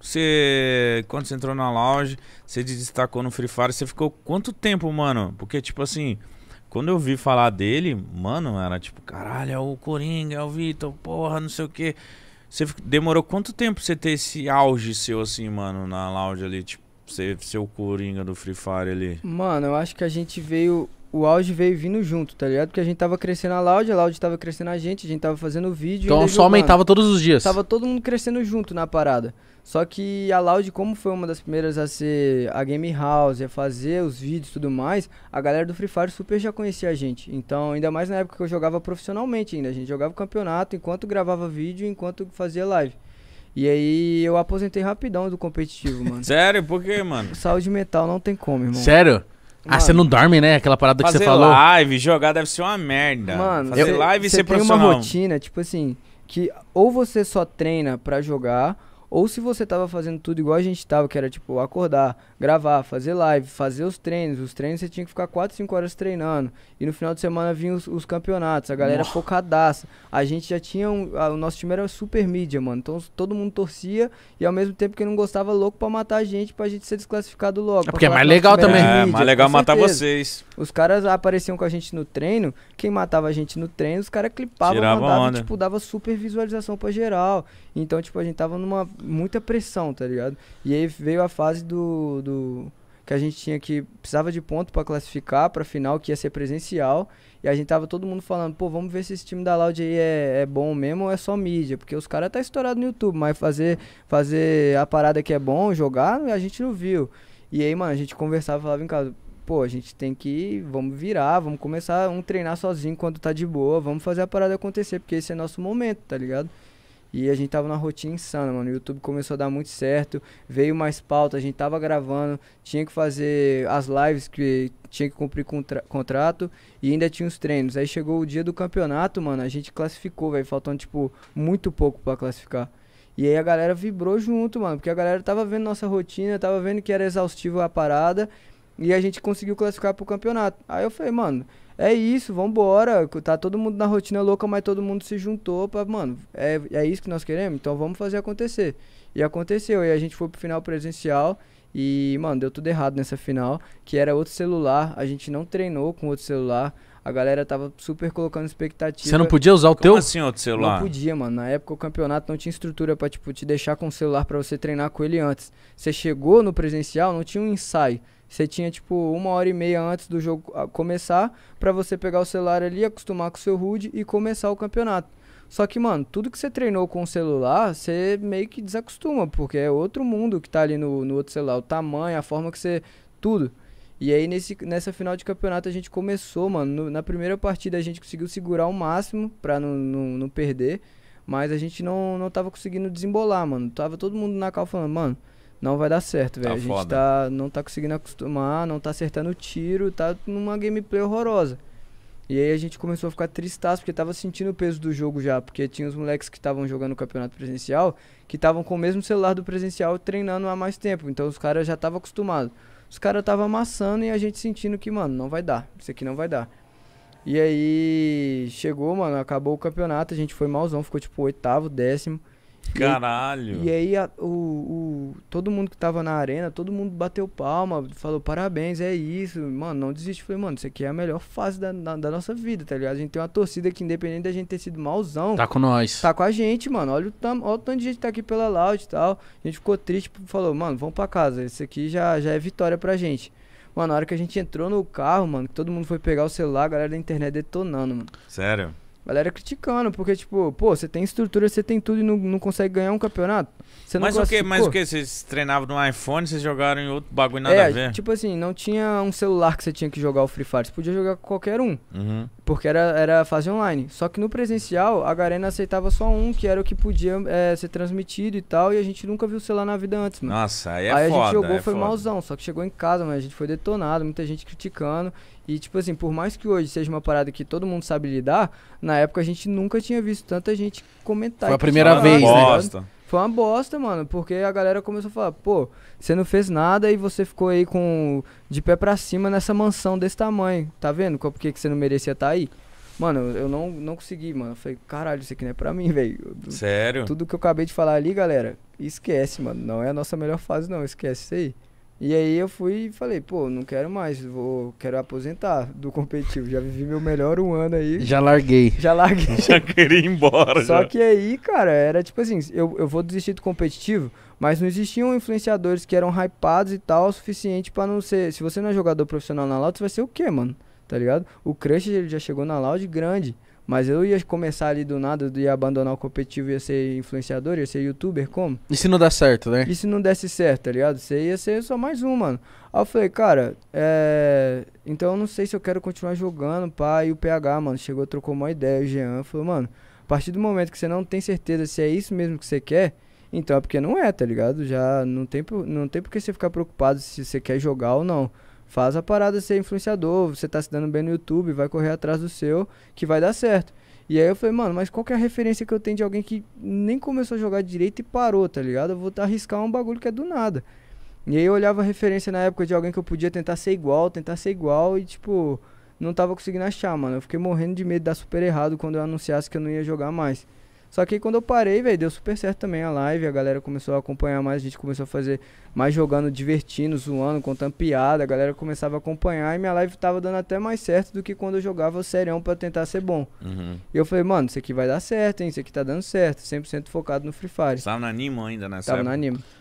você, quando você entrou na lounge, você destacou no Free Fire, você ficou quanto tempo, mano? Porque, tipo assim, quando eu vi falar dele, mano, era tipo, caralho, é o Coringa, é o Vitor, porra, não sei o quê. Você demorou quanto tempo pra você ter esse auge seu, assim, mano, na lounge ali, tipo, ser, ser o Coringa do Free Fire ali? Mano, eu acho que a gente veio o auge veio vindo junto, tá ligado? Porque a gente tava crescendo a Loud, a Loud tava crescendo a gente, a gente tava fazendo vídeo. Então só jogando. aumentava todos os dias. Tava todo mundo crescendo junto na parada. Só que a Loud, como foi uma das primeiras a ser a Game House, a fazer os vídeos e tudo mais, a galera do Free Fire super já conhecia a gente. Então, ainda mais na época que eu jogava profissionalmente ainda. A gente jogava campeonato enquanto gravava vídeo, enquanto fazia live. E aí eu aposentei rapidão do competitivo, mano. Sério? Por quê, mano? Saúde mental não tem como, irmão. Sério? Mano, ah, você não dorme, né? Aquela parada que você falou. Fazer live, jogar deve ser uma merda. Mano, fazer live e ser tem uma rotina, tipo assim, que ou você só treina para jogar ou se você tava fazendo tudo igual a gente tava, que era tipo acordar, gravar, fazer live, fazer os treinos. Os treinos você tinha que ficar 4, 5 horas treinando. E no final de semana vinham os, os campeonatos, a galera focadaça. A gente já tinha. Um, a, o nosso time era super mídia, mano. Então todo mundo torcia e ao mesmo tempo que não gostava, louco pra matar a gente, pra gente ser desclassificado logo. É porque é mais legal também. Mídia, é, mais legal matar vocês. Os caras apareciam com a gente no treino, quem matava a gente no treino, os caras clipavam, mandavam, tipo, dava super visualização pra geral. Então, tipo, a gente tava numa muita pressão, tá ligado? E aí veio a fase do, do que a gente tinha que precisava de ponto para classificar para final que ia ser presencial e a gente tava todo mundo falando, pô, vamos ver se esse time da Loud aí é, é bom mesmo ou é só mídia, porque os caras tá estourado no YouTube, mas fazer fazer a parada que é bom, jogar, a gente não viu. E aí, mano, a gente conversava, falava em casa, pô, a gente tem que, vamos virar, vamos começar um treinar sozinho quando tá de boa, vamos fazer a parada acontecer, porque esse é nosso momento, tá ligado? E a gente tava numa rotina insana, mano. O YouTube começou a dar muito certo, veio mais pauta, a gente tava gravando, tinha que fazer as lives que tinha que cumprir contra contrato e ainda tinha os treinos. Aí chegou o dia do campeonato, mano, a gente classificou, velho, faltando tipo muito pouco para classificar. E aí a galera vibrou junto, mano, porque a galera tava vendo nossa rotina, tava vendo que era exaustivo a parada e a gente conseguiu classificar pro campeonato. Aí eu falei, mano, é isso, vambora. Tá todo mundo na rotina louca, mas todo mundo se juntou pra, mano, é, é isso que nós queremos, então vamos fazer acontecer. E aconteceu. E a gente foi pro final presencial. E, mano, deu tudo errado nessa final, que era outro celular, a gente não treinou com outro celular, a galera tava super colocando expectativa. Você não podia usar o Como teu? assim outro celular? Não podia, mano. Na época o campeonato não tinha estrutura pra, tipo, te deixar com o celular para você treinar com ele antes. Você chegou no presencial, não tinha um ensaio. Você tinha tipo uma hora e meia antes do jogo começar para você pegar o celular ali, acostumar com o seu HUD e começar o campeonato. Só que, mano, tudo que você treinou com o celular, você meio que desacostuma, porque é outro mundo que tá ali no, no outro celular, o tamanho, a forma que você. tudo. E aí, nesse, nessa final de campeonato, a gente começou, mano. No, na primeira partida, a gente conseguiu segurar o máximo pra não, não, não perder, mas a gente não, não tava conseguindo desembolar, mano. Tava todo mundo na cal falando, mano não vai dar certo, velho. Tá a gente tá, não tá conseguindo acostumar, não tá acertando o tiro, tá numa gameplay horrorosa. E aí a gente começou a ficar tristaço, porque tava sentindo o peso do jogo já, porque tinha os moleques que estavam jogando o campeonato presencial, que estavam com o mesmo celular do presencial treinando há mais tempo, então os caras já estavam acostumados. Os caras estavam amassando e a gente sentindo que, mano, não vai dar, isso aqui não vai dar. E aí chegou, mano, acabou o campeonato, a gente foi malzão, ficou tipo oitavo, décimo. Caralho! E aí, e aí a, o, o, todo mundo que tava na arena, todo mundo bateu palma, falou parabéns, é isso. Mano, não desiste. Falei, mano, isso aqui é a melhor fase da, da, da nossa vida, tá ligado? A gente tem uma torcida que, independente da gente ter sido mauzão, tá com nós. Tá com a gente, mano. Olha o, tam, olha o tanto de gente que tá aqui pela Loud e tal. A gente ficou triste, falou, mano, vamos pra casa. Isso aqui já, já é vitória pra gente. Mano, na hora que a gente entrou no carro, mano, que todo mundo foi pegar o celular, a galera da internet detonando, mano. Sério? galera criticando, porque, tipo, pô, você tem estrutura, você tem tudo e não, não consegue ganhar um campeonato. Você não mas, o que, mas o que? Vocês treinavam no iPhone, vocês jogaram em outro bagulho nada é, a ver? Tipo assim, não tinha um celular que você tinha que jogar o Free Fire, você podia jogar com qualquer um. Uhum. Porque era, era fase online. Só que no presencial, a Garena aceitava só um, que era o que podia é, ser transmitido e tal, e a gente nunca viu o celular na vida antes, mano. Nossa, aí é Aí foda, a gente jogou, é foi foda. malzão, só que chegou em casa, mas a gente foi detonado, muita gente criticando. E, tipo assim, por mais que hoje seja uma parada que todo mundo sabe lidar, na na época a gente nunca tinha visto tanta gente comentar. Foi a primeira falar, vez, né? Bosta. Foi uma bosta, mano, porque a galera começou a falar, pô, você não fez nada e você ficou aí com de pé pra cima nessa mansão desse tamanho, tá vendo? Por que, que você não merecia estar tá aí? Mano, eu não, não consegui, mano. Eu falei, caralho, isso aqui não é pra mim, velho. Sério? Tudo que eu acabei de falar ali, galera, esquece, mano. Não é a nossa melhor fase, não. Esquece isso aí. E aí eu fui e falei, pô, não quero mais, vou, quero aposentar do competitivo. Já vivi meu melhor um ano aí. Já larguei. Já larguei. Já queria ir embora. Só já. que aí, cara, era tipo assim, eu, eu vou desistir do competitivo, mas não existiam influenciadores que eram hypados e tal o suficiente para não ser. Se você não é jogador profissional na Loud, você vai ser o quê, mano? Tá ligado? O Crush ele já chegou na Loud grande. Mas eu ia começar ali do nada, eu ia abandonar o competitivo, ia ser influenciador, ia ser youtuber, como? E se não dá certo, né? E se não desse certo, tá ligado? Você ia ser só mais um, mano. Aí eu falei, cara, é... Então eu não sei se eu quero continuar jogando, pá. E o PH, mano, chegou, trocou uma ideia, o Jean, falou, mano, a partir do momento que você não tem certeza se é isso mesmo que você quer, então é porque não é, tá ligado? Já não tem, não tem por que você ficar preocupado se você quer jogar ou não. Faz a parada ser influenciador, você tá se dando bem no YouTube, vai correr atrás do seu, que vai dar certo. E aí eu falei, mano, mas qual que é a referência que eu tenho de alguém que nem começou a jogar direito e parou, tá ligado? Eu vou arriscar um bagulho que é do nada. E aí eu olhava a referência na época de alguém que eu podia tentar ser igual, tentar ser igual e tipo, não tava conseguindo achar, mano. Eu fiquei morrendo de medo de dar super errado quando eu anunciasse que eu não ia jogar mais. Só que quando eu parei, velho, deu super certo também a live. A galera começou a acompanhar mais, a gente começou a fazer mais jogando, divertindo, zoando, contando piada. A galera começava a acompanhar e minha live tava dando até mais certo do que quando eu jogava o serião pra tentar ser bom. Uhum. E eu falei, mano, isso aqui vai dar certo, hein? Isso aqui tá dando certo. 100% focado no Free Fire. Tava na Nimo ainda né? Tava época. na Nimo.